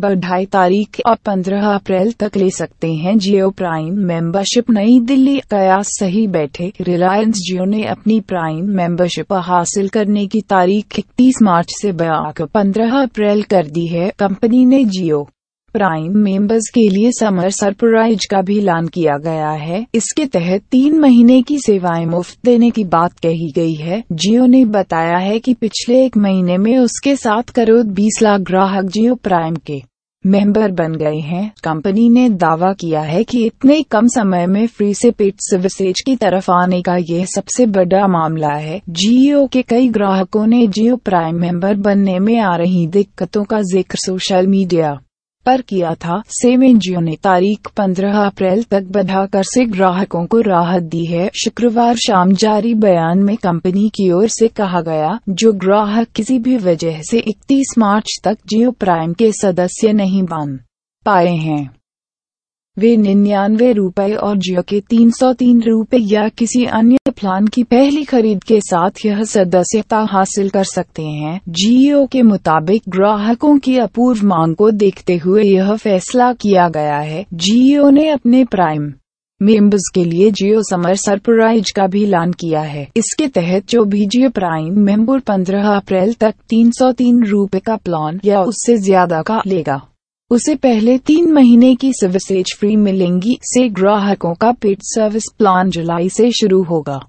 बढ़ाई तारीख और 15 अप्रैल तक ले सकते हैं जियो प्राइम मेंबरशिप नई दिल्ली कयास सही बैठे रिलायंस जियो ने अपनी प्राइम मेंबरशिप हासिल करने की तारीख इकतीस मार्च से बयाक 15 अप्रैल कर दी है कंपनी ने जियो प्राइम मेंबर्स के लिए समर सरप्राइज का भी ऐलान किया गया है इसके तहत तीन महीने की सेवाएं मुफ्त देने की बात कही गई है जियो ने बताया है कि पिछले एक महीने में उसके सात करोड़ बीस लाख ग्राहक जियो प्राइम के मेंबर बन गए हैं कंपनी ने दावा किया है कि इतने कम समय में फ्री से पेट सर्विसेज की तरफ आने का यह सबसे बड़ा मामला है जियो के कई ग्राहकों ने जियो प्राइम मेंबर बनने में आ रही दिक्कतों का जिक्र सोशल मीडिया पर किया था सेम एनजीओ ने तारीख 15 अप्रैल तक बढ़ाकर से ग्राहकों को राहत दी है शुक्रवार शाम जारी बयान में कंपनी की ओर से कहा गया जो ग्राहक किसी भी वजह से 31 मार्च तक जियो प्राइम के सदस्य नहीं बन पाए हैं वे निन्यानवे रुपए और जियो के तीन सौ तीन रूपए या किसी अन्य प्लान की पहली खरीद के साथ यह सदस्यता हासिल कर सकते हैं जियो के मुताबिक ग्राहकों की अपूर्व मांग को देखते हुए यह फैसला किया गया है जियो ने अपने प्राइम मेंबर्स के लिए जियो समर सरप्राइज का भी ऐलान किया है इसके तहत जो भी जियो प्राइम मेंबर 15 अप्रैल तक तीन सौ तीन रूपए का प्लान या उससे ज्यादा का लेगा उसे पहले तीन महीने की सर्विसेज फ्री मिलेंगी से ग्राहकों का पेड सर्विस प्लान जुलाई से शुरू होगा